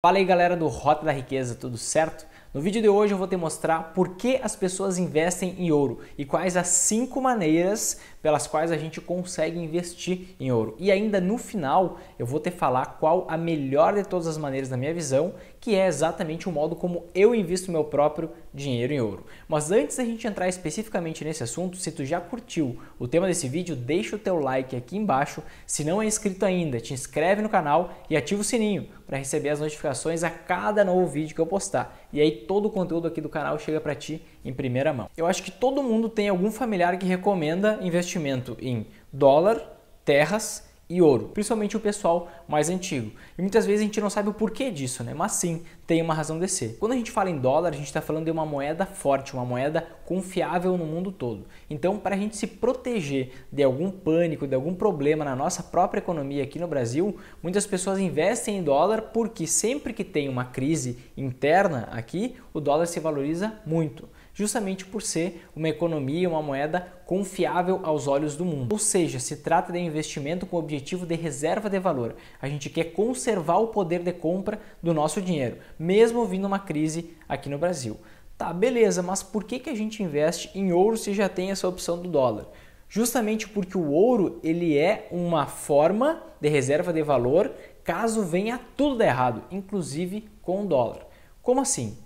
Fala aí galera do Rota da Riqueza, tudo certo? No vídeo de hoje eu vou te mostrar por que as pessoas investem em ouro e quais as cinco maneiras pelas quais a gente consegue investir em ouro. E ainda no final eu vou te falar qual a melhor de todas as maneiras na minha visão, que é exatamente o modo como eu invisto meu próprio dinheiro em ouro. Mas antes da gente entrar especificamente nesse assunto, se tu já curtiu o tema desse vídeo, deixa o teu like aqui embaixo. Se não é inscrito ainda, te inscreve no canal e ativa o sininho para receber as notificações a cada novo vídeo que eu postar. E aí todo o conteúdo aqui do canal chega para ti em primeira mão. Eu acho que todo mundo tem algum familiar que recomenda investimento em dólar, terras e ouro, principalmente o pessoal mais antigo. E muitas vezes a gente não sabe o porquê disso, né? Mas sim, tem uma razão de ser. Quando a gente fala em dólar, a gente está falando de uma moeda forte, uma moeda confiável no mundo todo. Então, para a gente se proteger de algum pânico, de algum problema na nossa própria economia aqui no Brasil, muitas pessoas investem em dólar porque sempre que tem uma crise interna aqui, o dólar se valoriza muito justamente por ser uma economia, uma moeda confiável aos olhos do mundo. Ou seja, se trata de investimento com o objetivo de reserva de valor. A gente quer conservar o poder de compra do nosso dinheiro, mesmo vindo uma crise aqui no Brasil. Tá, beleza, mas por que, que a gente investe em ouro se já tem essa opção do dólar? Justamente porque o ouro ele é uma forma de reserva de valor caso venha tudo errado, inclusive com o dólar. Como assim?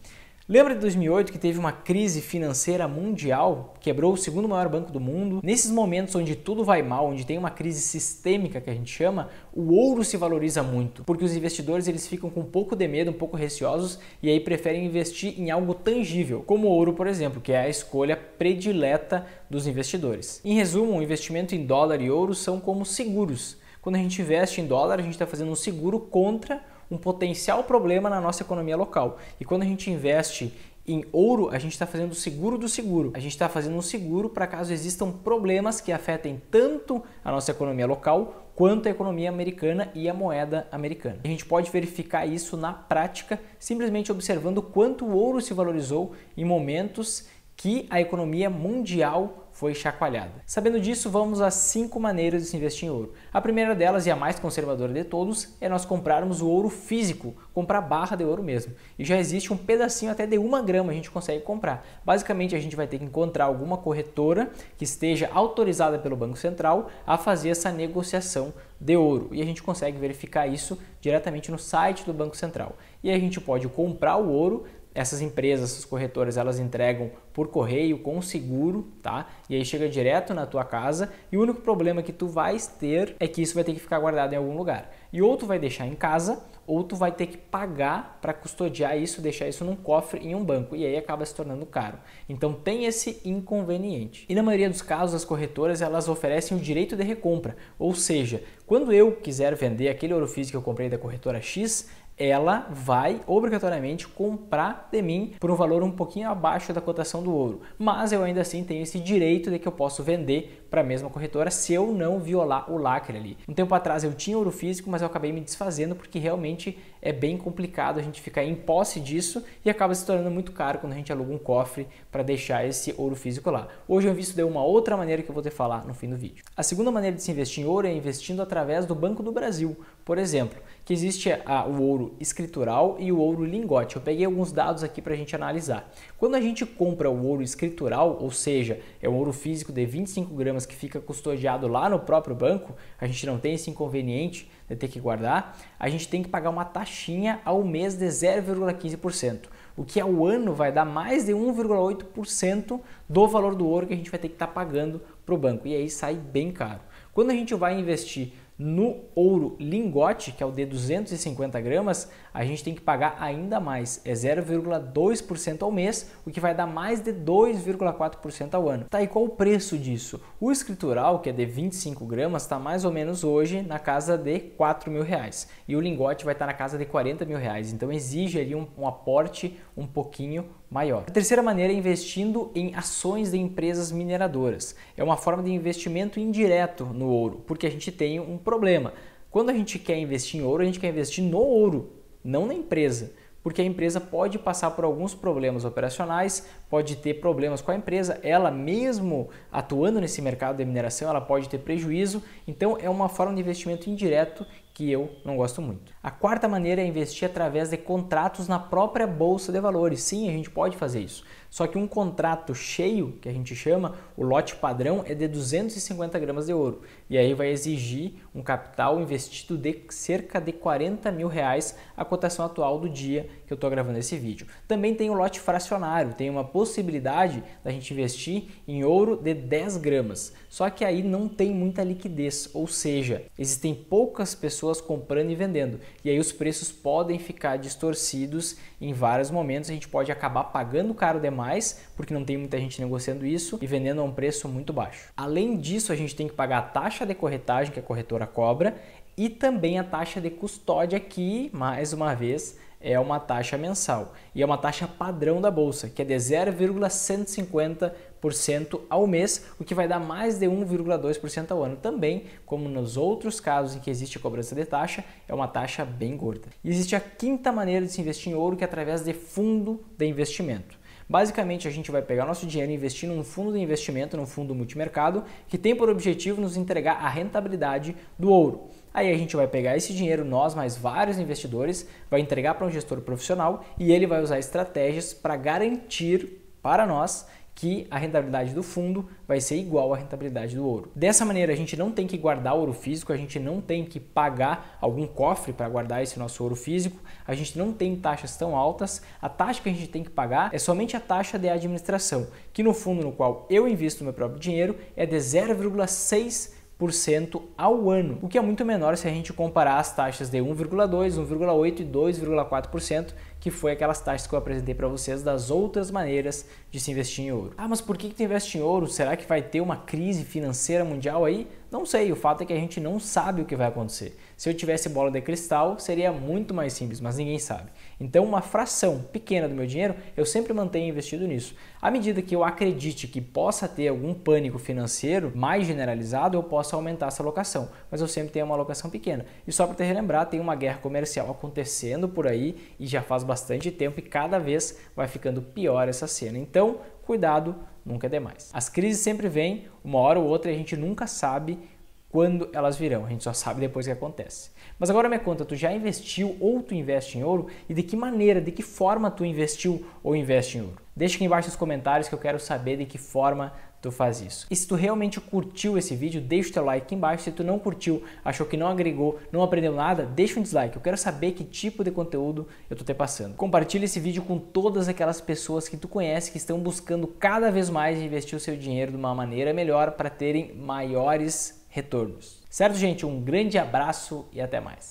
Lembra de 2008 que teve uma crise financeira mundial, quebrou o segundo maior banco do mundo? Nesses momentos onde tudo vai mal, onde tem uma crise sistêmica que a gente chama, o ouro se valoriza muito, porque os investidores eles ficam com um pouco de medo, um pouco receosos e aí preferem investir em algo tangível, como ouro, por exemplo, que é a escolha predileta dos investidores. Em resumo, o investimento em dólar e ouro são como seguros. Quando a gente investe em dólar, a gente está fazendo um seguro contra um potencial problema na nossa economia local. E quando a gente investe em ouro, a gente está fazendo o seguro do seguro. A gente está fazendo um seguro para caso existam problemas que afetem tanto a nossa economia local quanto a economia americana e a moeda americana. A gente pode verificar isso na prática, simplesmente observando quanto o ouro se valorizou em momentos que a economia mundial foi chacoalhada. Sabendo disso, vamos às cinco maneiras de se investir em ouro. A primeira delas e a mais conservadora de todos é nós comprarmos o ouro físico, comprar barra de ouro mesmo. E já existe um pedacinho até de uma grama a gente consegue comprar. Basicamente, a gente vai ter que encontrar alguma corretora que esteja autorizada pelo Banco Central a fazer essa negociação de ouro. E a gente consegue verificar isso diretamente no site do Banco Central. E a gente pode comprar o ouro essas empresas, essas corretoras, elas entregam por correio com seguro, tá? E aí chega direto na tua casa e o único problema que tu vais ter é que isso vai ter que ficar guardado em algum lugar. E ou tu vai deixar em casa, ou tu vai ter que pagar para custodiar isso, deixar isso num cofre em um banco e aí acaba se tornando caro. Então tem esse inconveniente. E na maioria dos casos as corretoras elas oferecem o direito de recompra, ou seja, quando eu quiser vender aquele ouro físico que eu comprei da corretora X, ela vai obrigatoriamente comprar de mim por um valor um pouquinho abaixo da cotação do ouro. Mas eu ainda assim tenho esse direito de que eu posso vender para a mesma corretora se eu não violar o lacre ali. Um tempo atrás eu tinha ouro físico, mas eu acabei me desfazendo porque realmente é bem complicado a gente ficar em posse disso e acaba se tornando muito caro quando a gente aluga um cofre para deixar esse ouro físico lá. Hoje eu vi isso de uma outra maneira que eu vou te falar no fim do vídeo. A segunda maneira de se investir em ouro é investindo através do Banco do Brasil. Por exemplo, que existe a, o ouro escritural e o ouro lingote. Eu peguei alguns dados aqui para a gente analisar. Quando a gente compra o ouro escritural, ou seja, é um ouro físico de 25 gramas que fica custodiado lá no próprio banco, a gente não tem esse inconveniente de ter que guardar, a gente tem que pagar uma taxinha ao mês de 0,15%, o que ao ano vai dar mais de 1,8% do valor do ouro que a gente vai ter que estar tá pagando para o banco, e aí sai bem caro. Quando a gente vai investir no ouro lingote, que é o de 250 gramas, a gente tem que pagar ainda mais, é 0,2% ao mês, o que vai dar mais de 2,4% ao ano. Tá, e qual o preço disso? O escritural, que é de 25 gramas, está mais ou menos hoje na casa de 4 mil reais. E o lingote vai estar tá na casa de 40 mil reais, então exige ali um, um aporte um pouquinho maior. A terceira maneira é investindo em ações de empresas mineradoras. É uma forma de investimento indireto no ouro, porque a gente tem um problema. Quando a gente quer investir em ouro, a gente quer investir no ouro, não na empresa. Porque a empresa pode passar por alguns problemas operacionais, pode ter problemas com a empresa, ela mesmo atuando nesse mercado de mineração, ela pode ter prejuízo. Então é uma forma de investimento indireto que eu não gosto muito. A quarta maneira é investir através de contratos na própria bolsa de valores. Sim, a gente pode fazer isso. Só que um contrato cheio, que a gente chama, o lote padrão é de 250 gramas de ouro. E aí vai exigir um capital investido de cerca de 40 mil reais, a cotação atual do dia que eu estou gravando esse vídeo. Também tem o lote fracionário, tem uma possibilidade da gente investir em ouro de 10 gramas. Só que aí não tem muita liquidez, ou seja, existem poucas pessoas comprando e vendendo e aí os preços podem ficar distorcidos em vários momentos. A gente pode acabar pagando caro demais, porque não tem muita gente negociando isso e vendendo a um preço muito baixo. Além disso, a gente tem que pagar a taxa de corretagem que a corretora cobra e também a taxa de custódia, que, mais uma vez, é uma taxa mensal e é uma taxa padrão da bolsa, que é de 0,150% ao mês, o que vai dar mais de 1,2% ao ano. Também, como nos outros casos em que existe cobrança de taxa, é uma taxa bem gorda. E existe a quinta maneira de se investir em ouro, que é através de fundo de investimento. Basicamente, a gente vai pegar nosso dinheiro e investir num fundo de investimento, num fundo multimercado, que tem por objetivo nos entregar a rentabilidade do ouro. Aí a gente vai pegar esse dinheiro, nós mais vários investidores, vai entregar para um gestor profissional e ele vai usar estratégias para garantir para nós que a rentabilidade do fundo vai ser igual à rentabilidade do ouro. Dessa maneira, a gente não tem que guardar ouro físico, a gente não tem que pagar algum cofre para guardar esse nosso ouro físico, a gente não tem taxas tão altas. A taxa que a gente tem que pagar é somente a taxa de administração, que no fundo no qual eu invisto meu próprio dinheiro é de 0,6 1,5% ao ano, o que é muito menor se a gente comparar as taxas de 1,2, 1,8 e 2,4%, que foi aquelas taxas que eu apresentei para vocês das outras maneiras de se investir em ouro. Ah, mas por que, que tu investe em ouro? Será que vai ter uma crise financeira mundial aí? Não sei, o fato é que a gente não sabe o que vai acontecer. Se eu tivesse bola de cristal, seria muito mais simples, mas ninguém sabe. Então, uma fração pequena do meu dinheiro eu sempre mantenho investido nisso. À medida que eu acredite que possa ter algum pânico financeiro mais generalizado, eu posso aumentar essa alocação, mas eu sempre tenho uma alocação pequena. E só para te relembrar, tem uma guerra comercial acontecendo por aí e já faz bastante tempo e cada vez vai ficando pior essa cena. Então, cuidado, nunca é demais. As crises sempre vêm, uma hora ou outra, e a gente nunca sabe quando elas virão. A gente só sabe depois que acontece. Mas agora me conta, tu já investiu ou tu investe em ouro e de que maneira, de que forma tu investiu ou investe em ouro? Deixa aqui embaixo nos comentários que eu quero saber de que forma tu faz isso. E se tu realmente curtiu esse vídeo, deixa o teu like aqui embaixo. Se tu não curtiu, achou que não agregou, não aprendeu nada, deixa um dislike. Eu quero saber que tipo de conteúdo eu tô te passando. Compartilha esse vídeo com todas aquelas pessoas que tu conhece que estão buscando cada vez mais investir o seu dinheiro de uma maneira melhor para terem maiores retornos. Certo, gente? Um grande abraço e até mais.